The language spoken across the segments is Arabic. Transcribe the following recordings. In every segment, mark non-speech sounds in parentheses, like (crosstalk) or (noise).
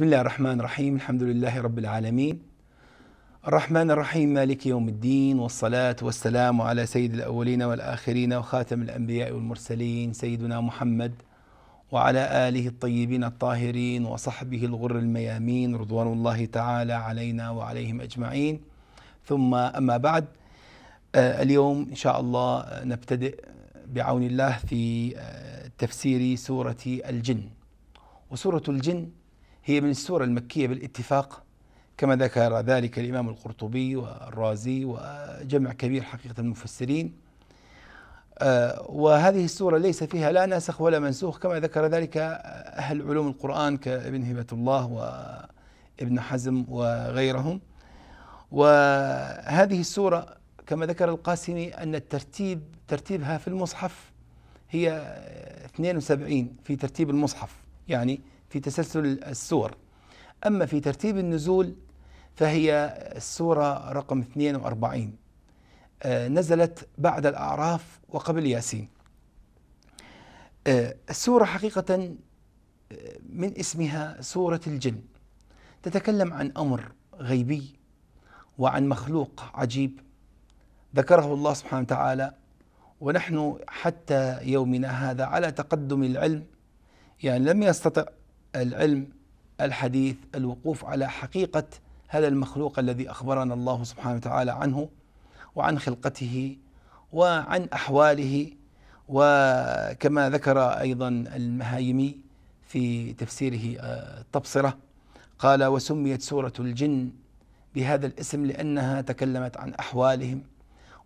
بسم الله الرحمن الرحيم الحمد لله رب العالمين الرحمن الرحيم مالك يوم الدين والصلاة والسلام على سيد الأولين والآخرين وخاتم الأنبياء والمرسلين سيدنا محمد وعلى آله الطيبين الطاهرين وصحبه الغر الميامين رضوان الله تعالى علينا وعليهم أجمعين ثم أما بعد اليوم إن شاء الله نبتدئ بعون الله في تفسير سورة الجن وسورة الجن هي من السور المكية بالاتفاق كما ذكر ذلك الإمام القرطبي والرازي وجمع كبير حقيقة المفسرين آه، وهذه السورة ليس فيها لا ناسخ ولا منسوخ كما ذكر ذلك أهل علوم القرآن كابن هبة الله وابن حزم وغيرهم وهذه السورة كما ذكر القاسمي أن الترتيب ترتيبها في المصحف هي 72 في ترتيب المصحف يعني في تسلسل السور أما في ترتيب النزول فهي السورة رقم 42 آه، نزلت بعد الأعراف وقبل ياسين آه، السورة حقيقة آه، من اسمها سورة الجن تتكلم عن أمر غيبي وعن مخلوق عجيب ذكره الله سبحانه وتعالى ونحن حتى يومنا هذا على تقدم العلم يعني لم يستطع العلم الحديث الوقوف على حقيقه هذا المخلوق الذي اخبرنا الله سبحانه وتعالى عنه وعن خلقته وعن احواله وكما ذكر ايضا المهايمي في تفسيره آه، التبصره قال وسميت سوره الجن بهذا الاسم لانها تكلمت عن احوالهم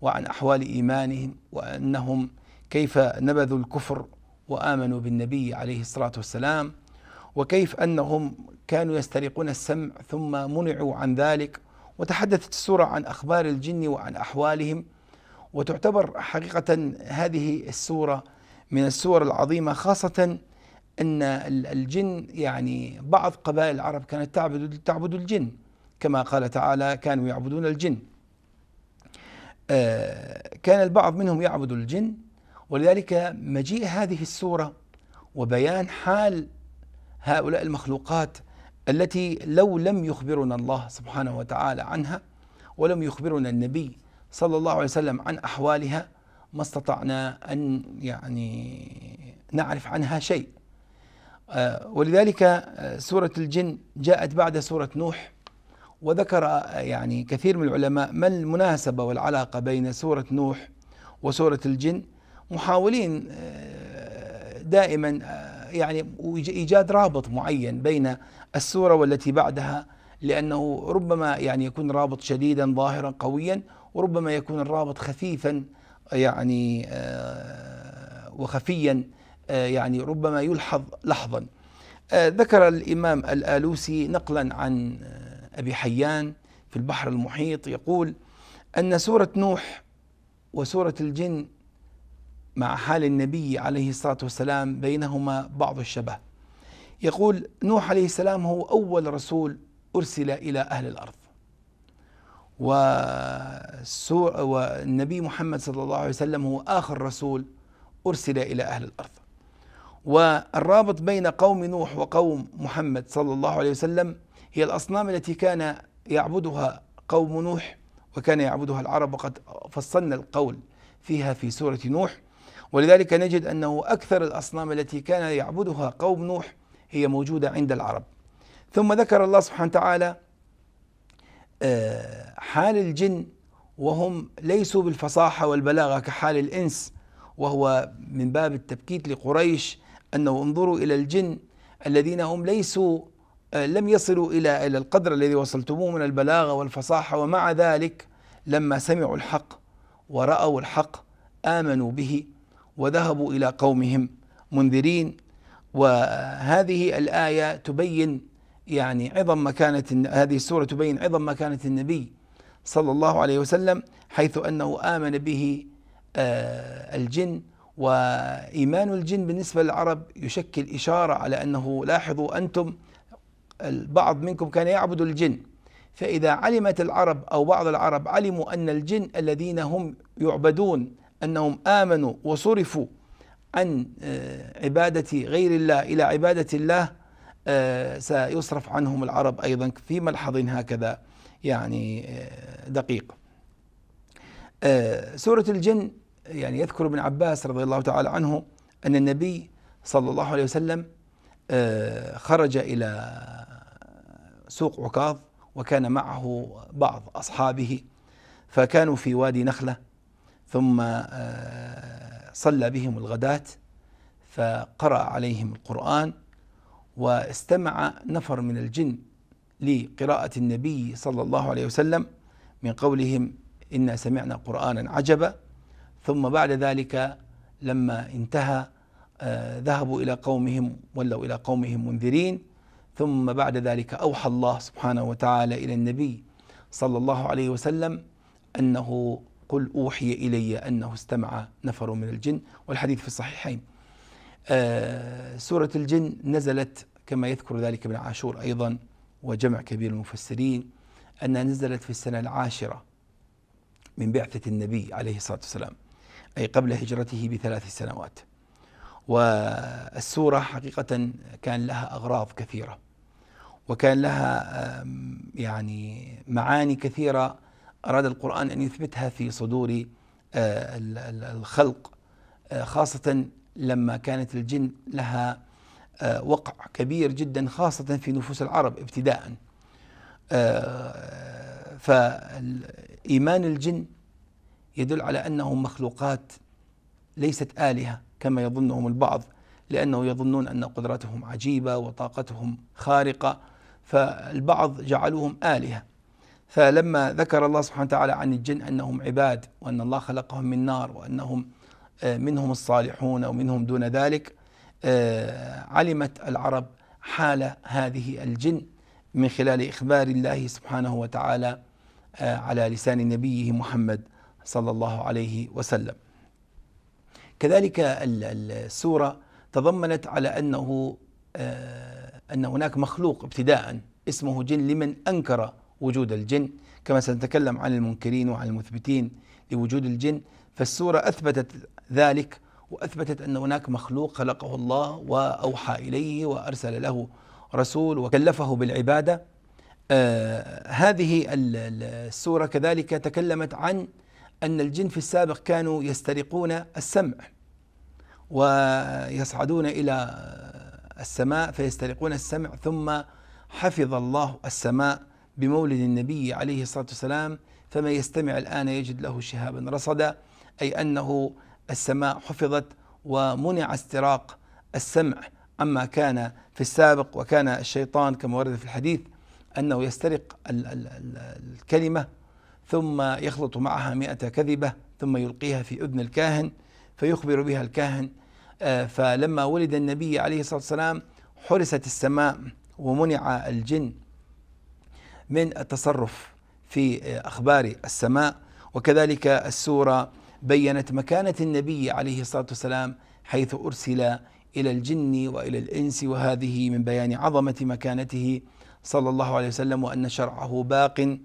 وعن احوال ايمانهم وانهم كيف نبذوا الكفر وامنوا بالنبي عليه الصلاه والسلام وكيف انهم كانوا يسترقون السمع ثم منعوا عن ذلك وتحدثت السوره عن اخبار الجن وعن احوالهم وتعتبر حقيقه هذه السوره من السور العظيمه خاصه ان الجن يعني بعض قبائل العرب كانت تعبد تعبد الجن كما قال تعالى كانوا يعبدون الجن آه، كان البعض منهم يعبد الجن ولذلك مجيء هذه السوره وبيان حال هؤلاء المخلوقات التي لو لم يخبرنا الله سبحانه وتعالى عنها ولم يخبرنا النبي صلى الله عليه وسلم عن احوالها ما استطعنا ان يعني نعرف عنها شيء آه، ولذلك آه، سوره الجن جاءت بعد سوره نوح وذكر آه، يعني كثير من العلماء ما المناسبه والعلاقه بين سوره نوح وسوره الجن محاولين دائما يعني ايجاد رابط معين بين السوره والتي بعدها لانه ربما يعني يكون رابط شديدا ظاهرا قويا وربما يكون الرابط خفيفا يعني آه، وخفيا آه، يعني ربما يلحظ لحظا آه، ذكر الامام الالوسي نقلا عن ابي حيان في البحر المحيط يقول ان سوره نوح وسوره الجن مع حال النبي عليه الصلاة والسلام بينهما بعض الشبه يقول نوح عليه السلام هو أول رسول أرسل إلى أهل الأرض والنبي محمد صلى الله عليه وسلم هو آخر رسول أرسل إلى أهل الأرض والرابط بين قوم نوح وقوم محمد صلى الله عليه وسلم هي الأصنام التي كان يعبدها قوم نوح وكان يعبدها العرب وقد فصلنا القول فيها في سورة نوح ولذلك نجد أنه أكثر الأصنام التي كان يعبدها قوم نوح هي موجودة عند العرب ثم ذكر الله سبحانه وتعالى آه، حال الجن وهم ليسوا بالفصاحة والبلاغة كحال الإنس وهو من باب التبكيت لقريش أنه انظروا إلى الجن الذين هم ليسوا آه، لم يصلوا إلى إلى القدر الذي وصلتموه من البلاغة والفصاحة ومع ذلك لما سمعوا الحق ورأوا الحق آمنوا به وذهبوا إلى قومهم منذرين وهذه الآية تبين يعني عظم مكانة هذه السورة تبين عظم مكانة النبي صلى الله عليه وسلم حيث أنه آمن به آه، الجن وإيمان الجن بالنسبة للعرب يشكل إشارة على أنه لاحظوا أنتم البعض منكم كان يعبد الجن فإذا علمت العرب أو بعض العرب علموا أن الجن الذين هم يعبدون أنهم آمنوا وصرفوا عن آه، عبادة غير الله إلى عبادة الله آه، سيصرف عنهم العرب أيضا في ملحظ هكذا يعني آه، دقيق سورة الجن يعني يذكر ابن عباس رضي الله تعالى عنه أن النبي صلى الله عليه وسلم خرج إلى سوق عكاظ وكان معه بعض أصحابه فكانوا في وادي نخلة ثم آه، صلى بهم الغداة فقرأ عليهم القرآن واستمع نفر من الجن لقراءة النبي صلى الله عليه وسلم من قولهم إنا سمعنا قرآنا عجبا ثم بعد ذلك لما انتهى آه، ذهبوا إلى قومهم ولوا إلى قومهم منذرين ثم بعد ذلك أوحى الله سبحانه وتعالى إلى النبي صلى الله عليه وسلم أنه قل أوحي إلي أنه استمع نفر من الجن والحديث في الصحيحين آه سورة الجن نزلت كما يذكر ذلك ابن عاشور أيضا وجمع كبير المفسرين أنها نزلت في السنة العاشرة من بعثة النبي عليه الصلاة والسلام أي قبل هجرته بثلاث سنوات والسورة حقيقة كان لها أغراض كثيرة وكان لها يعني معاني كثيرة أراد القرآن أن يثبتها في صدور آه، الخلق آه، خاصة لما كانت الجن لها آه، وقع كبير جدا خاصة في نفوس العرب ابتداء فإيمان الجن يدل على أنهم مخلوقات ليست آلهة كما يظنهم البعض لأنه يظنون أن قدرتهم عجيبة وطاقتهم خارقة فالبعض جعلوهم آلهة فلما ذكر الله سبحانه وتعالى عن الجن انهم عباد وان الله خلقهم من نار وانهم آه، منهم الصالحون ومنهم دون ذلك آه، علمت العرب حال هذه الجن من خلال اخبار الله سبحانه وتعالى آه، على لسان نبيه محمد صلى الله عليه وسلم. كذلك السوره تضمنت على انه ان هناك مخلوق ابتداء اسمه جن لمن انكر وجود الجن كما سنتكلم عن المنكرين وعن المثبتين لوجود الجن فالسورة أثبتت ذلك وأثبتت أن هناك مخلوق خلقه الله وأوحى إليه وأرسل له رسول وكلفه بالعبادة آه هذه السورة كذلك تكلمت عن أن الجن في السابق كانوا يسترقون السمع ويصعدون إلى السماء فيسترقون السمع ثم حفظ الله السماء بمولد النبي عليه الصلاة والسلام فما يستمع الآن يجد له شهابا رصدا أي أنه السماء حفظت ومنع استراق السمع عما كان في السابق وكان الشيطان كما ورد في الحديث أنه يسترق الكلمة ثم يخلط معها مئة كذبة ثم يلقيها في أذن الكاهن فيخبر بها الكاهن آه، فلما ولد النبي عليه الصلاة والسلام حرست السماء ومنع الجن من التصرف في اخبار السماء وكذلك السوره بينت مكانه النبي عليه الصلاه والسلام حيث ارسل الى الجن والى الانس وهذه من بيان عظمه مكانته صلى الله عليه وسلم وان شرعه باق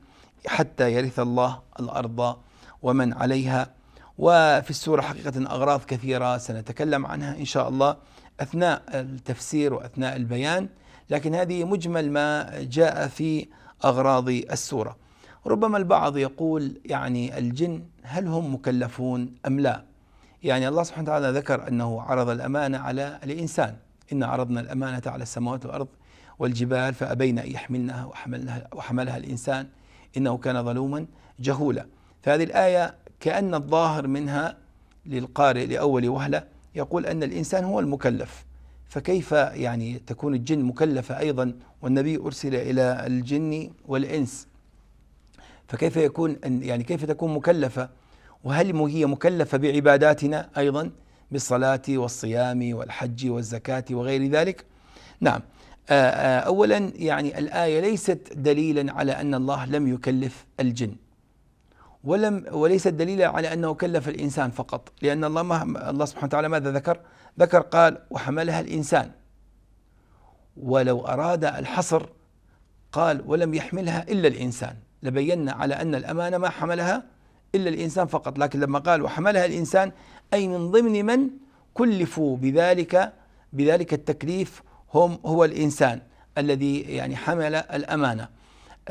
حتى يرث الله الارض ومن عليها وفي السوره حقيقه اغراض كثيره سنتكلم عنها ان شاء الله اثناء التفسير واثناء البيان لكن هذه مجمل ما جاء في أغراض السورة ربما البعض يقول يعني الجن هل هم مكلفون أم لا يعني الله سبحانه وتعالى ذكر أنه عرض الأمانة على الإنسان إن عرضنا الأمانة على السماوات والأرض والجبال فأبين أن يحملنها وحملها, وحملها الإنسان إنه كان ظلوما جهولا فهذه الآية كأن الظاهر منها للقارئ لأول وهلة يقول أن الإنسان هو المكلف فكيف يعني تكون الجن مكلفة أيضا والنبي أرسل إلى الجن والإنس فكيف يكون يعني كيف تكون مكلفة وهل هي مكلفة بعباداتنا أيضا بالصلاة والصيام والحج والزكاة وغير ذلك نعم آه، آه، أولا يعني الآية ليست دليلا على أن الله لم يكلف الجن ولم وليس الدليل على انه كلف الانسان فقط لان الله ما الله سبحانه وتعالى ماذا ذكر؟ ذكر قال وحملها الانسان ولو اراد الحصر قال ولم يحملها الا الانسان لبينا على ان الامانه ما حملها الا الانسان فقط لكن لما قال وحملها الانسان اي من ضمن من كلفوا بذلك بذلك التكليف هم هو الانسان الذي يعني حمل الامانه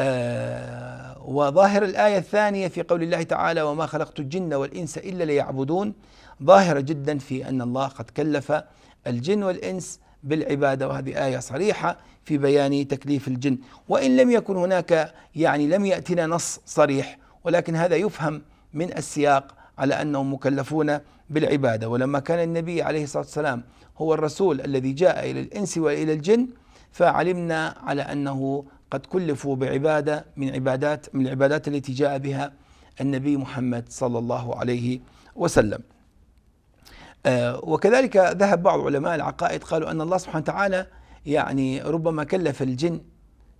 آه، وظاهر الآية الثانية في قول الله تعالى وما خلقت الجن والإنس إلا ليعبدون ظاهرة جدا في أن الله قد كلف الجن والإنس بالعبادة وهذه آية صريحة في بيان تكليف الجن وإن لم يكن هناك يعني لم يأتنا نص صريح ولكن هذا يفهم من السياق على أنهم مكلفون بالعبادة ولما كان النبي عليه الصلاة والسلام هو الرسول الذي جاء إلى الإنس وإلى الجن فعلمنا على أنه قد كلفوا بعبادة من عبادات من العبادات التي جاء بها النبي محمد صلى الله عليه وسلم آه، وكذلك ذهب بعض علماء العقائد قالوا أن الله سبحانه وتعالى يعني ربما كلف الجن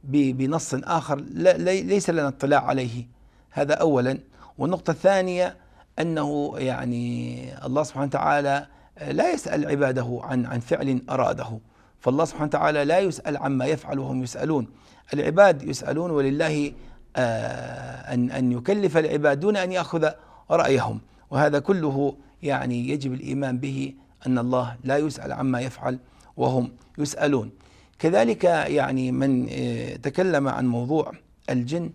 بنص آخر ليس لنا اطلاع عليه هذا أولا والنقطة الثانية أنه يعني الله سبحانه وتعالى لا يسأل عباده عن عن فعل أراده فالله سبحانه وتعالى لا يسأل عما يفعل وهم يسألون العباد يسألون ولله آه، أن أن يكلف العباد دون أن يأخذ رأيهم وهذا كله يعني يجب الإيمان به أن الله لا يسأل عما يفعل وهم يسألون كذلك يعني من آه، تكلم عن موضوع الجن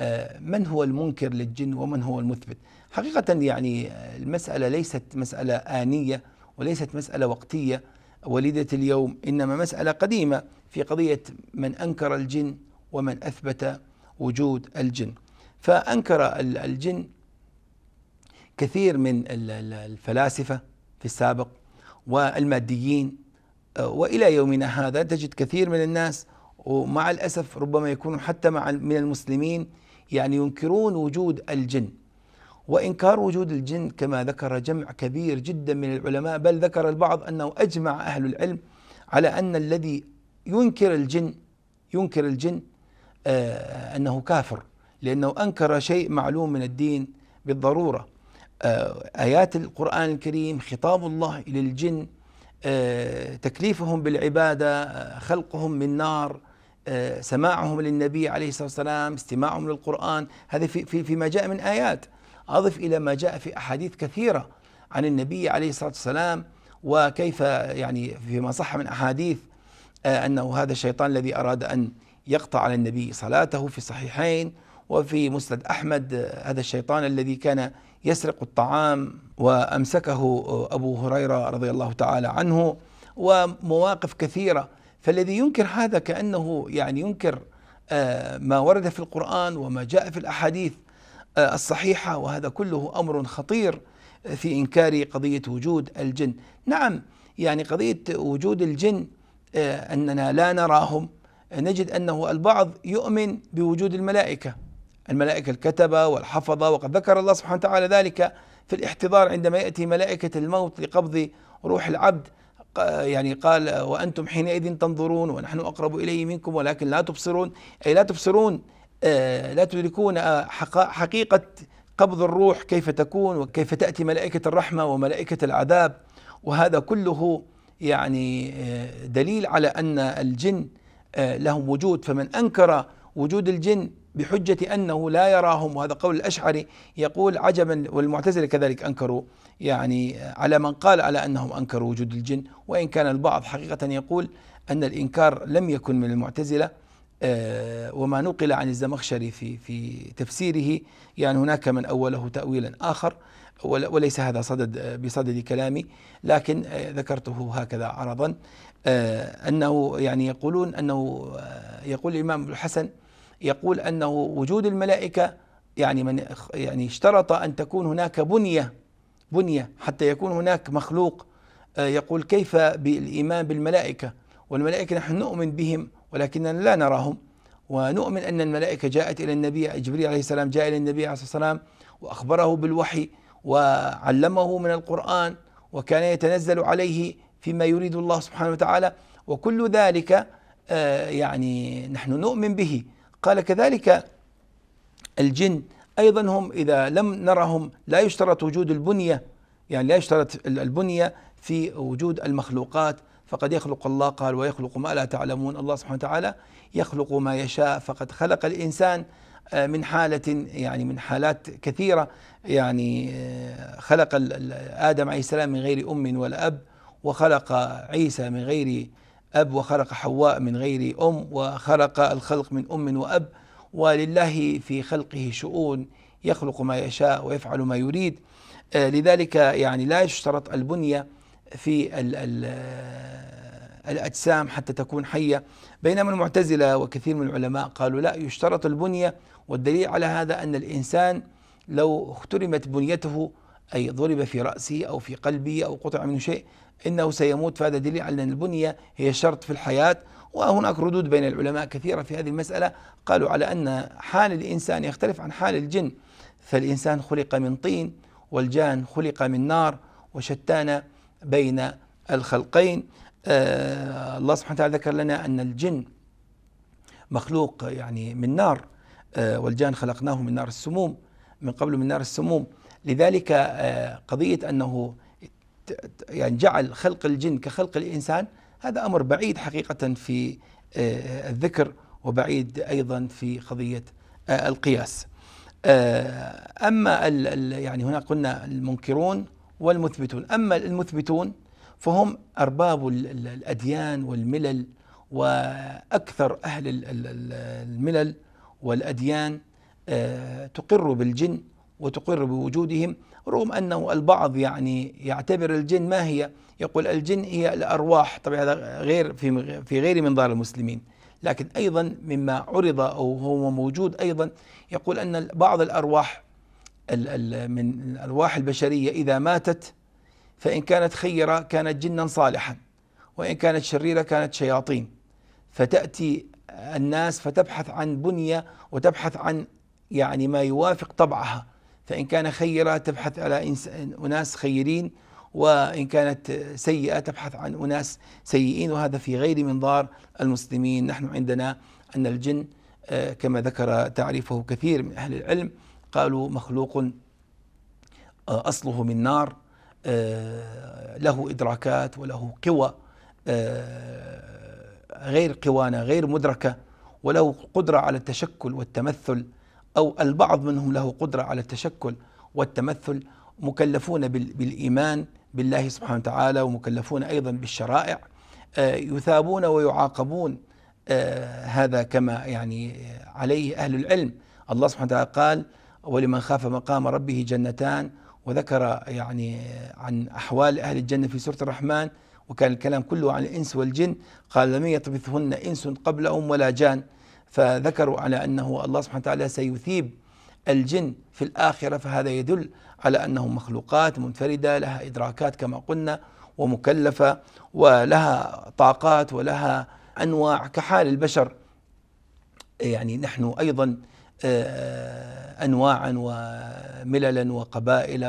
آه، من هو المنكر للجن ومن هو المثبت حقيقة يعني المسألة ليست مسألة آنية وليست مسألة وقتية وليدة اليوم إنما مسألة قديمة في قضية من أنكر الجن ومن أثبت وجود الجن فأنكر الجن كثير من الفلاسفة في السابق والماديين آه، والى يومنا هذا تجد كثير من الناس ومع الاسف ربما يكونوا حتى مع من المسلمين يعني ينكرون وجود الجن وإنكار وجود الجن كما ذكر جمع كبير جدا من العلماء بل ذكر البعض أنه أجمع أهل العلم على أن الذي ينكر الجن ينكر الجن آه، أنه كافر لأنه أنكر شيء معلوم من الدين بالضرورة آه، آيات القرآن الكريم خطاب الله إلى الجن آه، تكليفهم بالعبادة خلقهم من نار سماعهم للنبي عليه الصلاة والسلام استماعهم للقرآن هذا في, في فيما جاء من آيات أضف إلى ما جاء في أحاديث كثيرة عن النبي عليه الصلاة والسلام وكيف يعني فيما صح من أحاديث آه، أنه هذا الشيطان الذي أراد أن يقطع على النبي صلاته في الصحيحين وفي مسند أحمد آه، هذا الشيطان الذي كان يسرق الطعام وأمسكه آه، أبو هريرة رضي الله تعالى عنه ومواقف كثيرة فالذي ينكر هذا كأنه يعني ينكر ما ورد في القرآن وما جاء في الأحاديث آه، الصحيحة وهذا كله أمر خطير آه، في إنكار قضية وجود الجن نعم يعني قضية وجود الجن آه، أننا لا نراهم نجد أنه البعض يؤمن بوجود الملائكة الملائكة الكتبة والحفظة وقد ذكر الله سبحانه وتعالى ذلك في الاحتضار عندما يأتي ملائكة الموت لقبض روح العبد يعني قال وأنتم حينئذ تنظرون ونحن أقرب إليه منكم ولكن لا تبصرون أي لا تبصرون آه، لا تدركون آه، حقيقة قبض الروح كيف تكون وكيف تأتي ملائكة الرحمة وملائكة العذاب وهذا كله يعني آه، دليل على أن الجن لهم وجود فمن أنكر وجود الجن بحجة أنه لا يراهم وهذا قول الأشعري يقول عجبا والمعتزلة كذلك أنكروا يعني على من قال على أنهم أنكروا وجود الجن وإن كان البعض حقيقة يقول أن الإنكار لم يكن من المعتزلة آه، وما نقل عن الزمخشري في في تفسيره يعني هناك من اوله تاويلا اخر وليس هذا صدد آه، بصدد كلامي لكن آه، ذكرته هكذا عرضا انه يعني يقولون انه يقول الامام الحسن يقول انه وجود الملائكه يعني من يعني اشترط ان تكون هناك بنيه بنيه حتى يكون هناك مخلوق يقول كيف بالايمان بالملائكه والملائكه نحن نؤمن بهم ولكننا لا نراهم ونؤمن أن الملائكة جاءت إلى النبي جبريل عليه السلام جاء إلى النبي عليه الصلاة والسلام وأخبره بالوحي وعلمه من القرآن وكان يتنزل عليه فيما يريد الله سبحانه وتعالى وكل ذلك آه، يعني نحن نؤمن به قال كذلك الجن أيضا هم إذا لم نرهم لا يشترط وجود البنية يعني لا يشترط البنية في وجود المخلوقات فقد يخلق الله قال ويخلق ما لا تعلمون الله سبحانه وتعالى يخلق ما يشاء فقد خلق الإنسان آه، من حالة يعني من حالات كثيرة يعني آه، خلق آدم عليه السلام من غير أم ولا أب وخلق عيسى من غير أب وخلق حواء من غير أم وخلق الخلق من أم وأب ولله في خلقه شؤون يخلق ما يشاء ويفعل ما يريد آه، لذلك يعني لا يشترط البنيه في ال ال الأجسام حتى تكون حية بينما المعتزلة وكثير من العلماء قالوا لا يشترط البنية والدليل على هذا أن الإنسان لو اخترمت بنيته أي ضرب في رأسه أو في قلبه أو قطع منه شيء إنه سيموت فهذا دليل على أن البنية هي شرط في الحياة وهناك ردود بين العلماء كثيرة في هذه المسألة قالوا على أن حال الإنسان يختلف عن حال الجن فالإنسان خلق من طين والجان خلق من نار وشتان بين الخلقين آه، الله سبحانه وتعالى ذكر لنا أن الجن مخلوق يعني من نار آه، والجان خلقناه من نار السموم من قبل من نار السموم لذلك آه، قضية أنه يعني جعل خلق الجن كخلق الإنسان هذا أمر بعيد حقيقة في الذكر وبعيد أيضا في قضية القياس أما يعني هنا قلنا المنكرون والمثبتون أما المثبتون فهم أرباب الأديان والملل وأكثر أهل الملل والأديان آه، تقر بالجن وتقر بوجودهم رغم أنه البعض يعني يعتبر الجن ما هي يقول الجن هي الأرواح طبعا هذا غير في, غير منظار المسلمين لكن أيضا مما عرض أو هو موجود أيضا يقول أن بعض الأرواح من الواح البشرية إذا ماتت فإن كانت خيرة كانت جنا صالحا وإن كانت شريرة كانت شياطين فتأتي الناس فتبحث عن بنية وتبحث عن يعني ما يوافق طبعها فإن كان خيرة تبحث على أناس خيرين وإن كانت سيئة تبحث عن أناس سيئين وهذا في غير منظار المسلمين نحن عندنا أن الجن آه، كما ذكر تعريفه كثير من أهل العلم قالوا مخلوق آه، أصله من نار آه، له إدراكات وله قوى آه، غير قوانا غير مدركة وله قدرة على التشكل والتمثل أو البعض منهم له قدرة على التشكل والتمثل مكلفون بالإيمان بالله سبحانه وتعالى ومكلفون أيضا بالشرائع يثابون ويعاقبون هذا كما يعني عليه أهل العلم الله سبحانه وتعالى قال ولمن خاف مقام ربه جنتان وذكر يعني عن أحوال أهل الجنة في سورة الرحمن وكان الكلام كله عن الإنس والجن قال لم يطمثهن إنس قبلهم ولا جان فذكروا على أنه الله سبحانه وتعالى سيثيب الجن في الآخرة فهذا يدل على أنهم مخلوقات منفردة لها إدراكات كما قلنا ومكلفة ولها طاقات ولها أنواع كحال البشر يعني نحن أيضا آه، انواعا ومللا وقبائل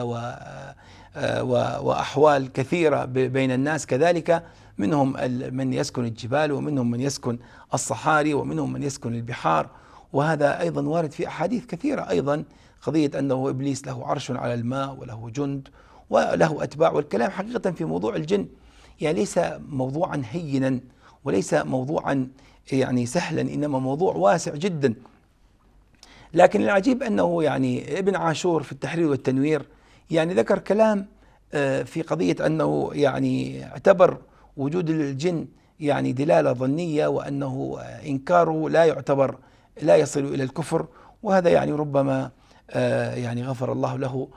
آه، واحوال كثيره بين الناس كذلك منهم من يسكن الجبال ومنهم من يسكن الصحاري ومنهم من يسكن البحار وهذا ايضا وارد في احاديث كثيره ايضا قضيه انه ابليس له عرش على الماء وله جند وله اتباع والكلام حقيقه في موضوع الجن يعني ليس موضوعا هينا وليس موضوعا يعني سهلا انما موضوع واسع جدا لكن العجيب أنه يعني ابن عاشور في التحرير والتنوير يعني ذكر كلام آه، في قضية أنه يعني اعتبر وجود الجن يعني دلالة ظنية وأنه آه، إنكاره لا يعتبر لا يصل إلى الكفر وهذا يعني ربما آه، يعني غفر الله له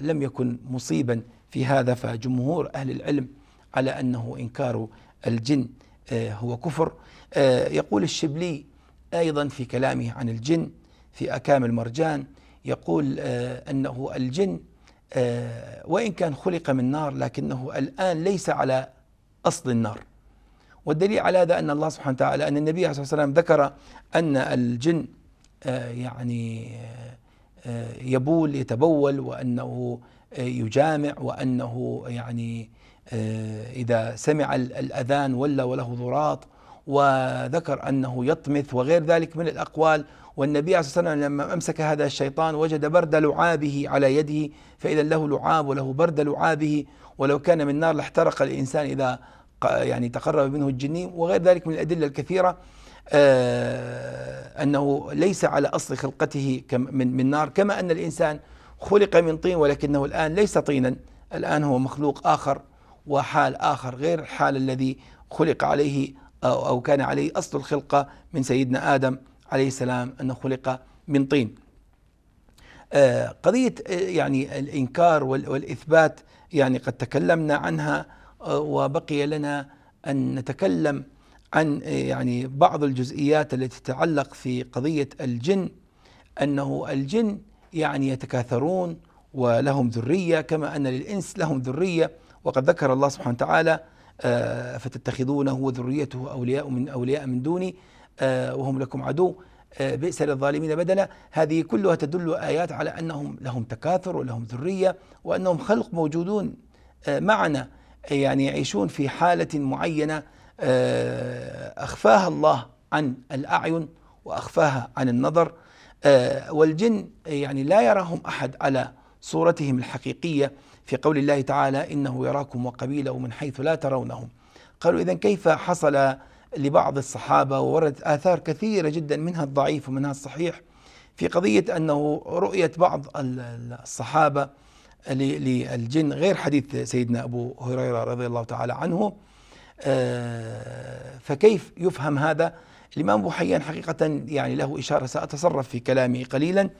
لم يكن مصيبا في هذا فجمهور أهل العلم على أنه إنكار الجن هو كفر يقول الشبلي أيضا في كلامه عن الجن في أكام المرجان يقول آه، أنه الجن آه، وإن كان خلق من نار لكنه الآن ليس على أصل النار والدليل على هذا أن الله سبحانه وتعالى أن النبي صلى الله عليه وسلم ذكر أن الجن آه، يعني يبول يتبول وأنه يجامع وأنه يعني إذا سمع الأذان ولى وله ضراط وذكر أنه يطمث وغير ذلك من الأقوال والنبي عليه الصلاة والسلام لما أمسك هذا الشيطان وجد برد لعابه على يده فإذا له لعاب وله برد لعابه ولو كان من نار لاحترق الإنسان إذا يعني تقرب منه الجني وغير ذلك من الأدلة الكثيرة آه، أنه ليس على أصل خلقته من, من نار كما أن الإنسان خلق من طين ولكنه الآن ليس طينا الآن هو مخلوق آخر وحال آخر غير الحال الذي خلق عليه أو كان عليه أصل الخلقة من سيدنا آدم عليه السلام أنه خلق من طين آه، قضية آه، يعني الإنكار والإثبات يعني قد تكلمنا عنها آه، وبقي لنا أن نتكلم عن يعني بعض الجزئيات التي تتعلق في قضية الجن أنه الجن يعني يتكاثرون ولهم ذرية كما أن للإنس لهم ذرية وقد ذكر الله سبحانه وتعالى فتتخذونه وذريته أولياء من أولياء من دوني آه، وهم لكم عدو آه، بئس للظالمين بدلا هذه كلها تدل آيات على أنهم لهم تكاثر ولهم ذرية وأنهم خلق موجودون آه، معنا يعني يعيشون في حالة معينة أخفاها الله عن الأعين وأخفاها عن النظر والجن يعني لا يراهم أحد على صورتهم الحقيقية في قول الله تعالى إنه يراكم وقبيله من حيث لا ترونهم قالوا إذا كيف حصل لبعض الصحابة ووردت آثار كثيرة جدا منها الضعيف ومنها الصحيح في قضية أنه رؤية بعض الصحابة للجن غير حديث سيدنا أبو هريرة رضي الله تعالى عنه آه، فكيف يفهم هذا الإمام أبو حيان حقيقة يعني له إشارة سأتصرف في كلامي قليلا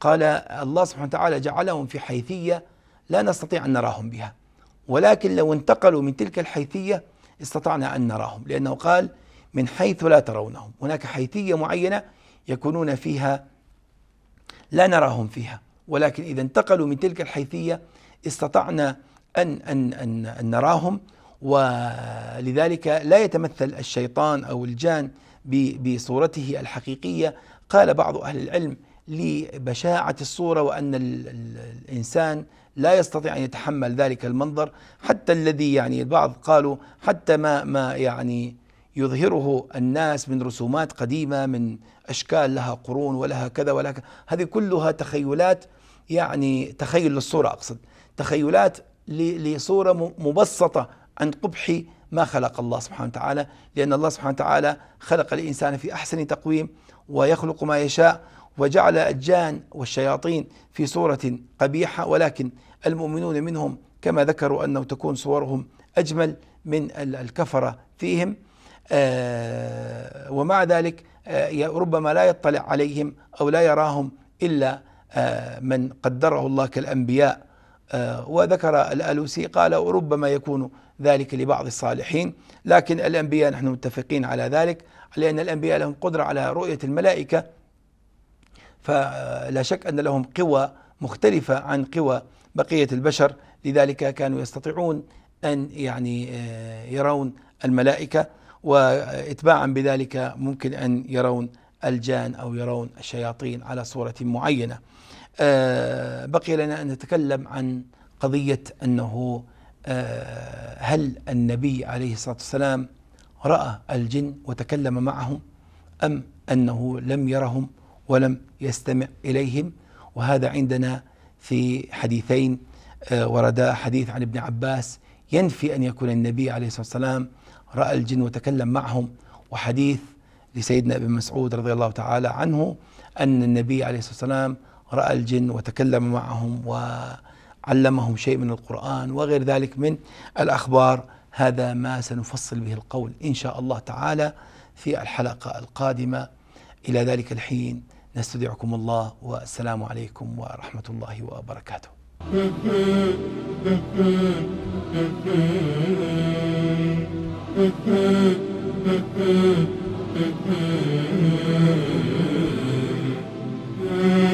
قال الله سبحانه وتعالى جعلهم في حيثية لا نستطيع أن نراهم بها ولكن لو انتقلوا من تلك الحيثية استطعنا أن نراهم لأنه قال من حيث لا ترونهم هناك حيثية معينة يكونون فيها لا نراهم فيها ولكن إذا انتقلوا من تلك الحيثية استطعنا أن, أن, أن, أن نراهم ولذلك لا يتمثل الشيطان أو الجان بصورته الحقيقية قال بعض أهل العلم لبشاعة الصورة وأن الإنسان لا يستطيع أن يتحمل ذلك المنظر حتى الذي يعني البعض قالوا حتى ما ما يعني يظهره الناس من رسومات قديمة من أشكال لها قرون ولها كذا ولها كذا هذه كلها تخيلات يعني تخيل للصورة أقصد تخيلات لصورة مبسطة عن قبح ما خلق الله سبحانه وتعالى لأن الله سبحانه وتعالى خلق الإنسان في أحسن تقويم ويخلق ما يشاء وجعل الجان والشياطين في صورة قبيحة ولكن المؤمنون منهم كما ذكروا أنه تكون صورهم أجمل من الكفرة فيهم آه، ومع ذلك آه، ربما لا يطلع عليهم أو لا يراهم إلا آه، من قدره الله كالأنبياء وذكر الألوسي قال وربما يكون ذلك لبعض الصالحين لكن الأنبياء نحن متفقين على ذلك لأن الأنبياء لهم قدرة على رؤية الملائكة فلا شك أن لهم قوى مختلفة عن قوى بقية البشر لذلك كانوا يستطيعون أن يعني آه، يرون الملائكة وإتباعا بذلك ممكن أن يرون الجان أو يرون الشياطين على صورة معينة آه، بقي لنا أن نتكلم عن قضية أنه آه، هل النبي عليه الصلاة والسلام رأى الجن وتكلم معهم أم أنه لم يرهم ولم يستمع إليهم وهذا عندنا في حديثين آه، وردا حديث عن ابن عباس ينفي أن يكون النبي عليه الصلاة والسلام رأى الجن وتكلم معهم وحديث لسيدنا ابن مسعود رضي الله تعالى عنه أن النبي عليه الصلاة والسلام رأى الجن وتكلم معهم وعلمهم شيء من القرآن وغير ذلك من الأخبار هذا ما سنفصل به القول إن شاء الله تعالى في الحلقة القادمة إلى ذلك الحين نستودعكم الله والسلام عليكم ورحمة الله وبركاته Mm-hmm. (laughs)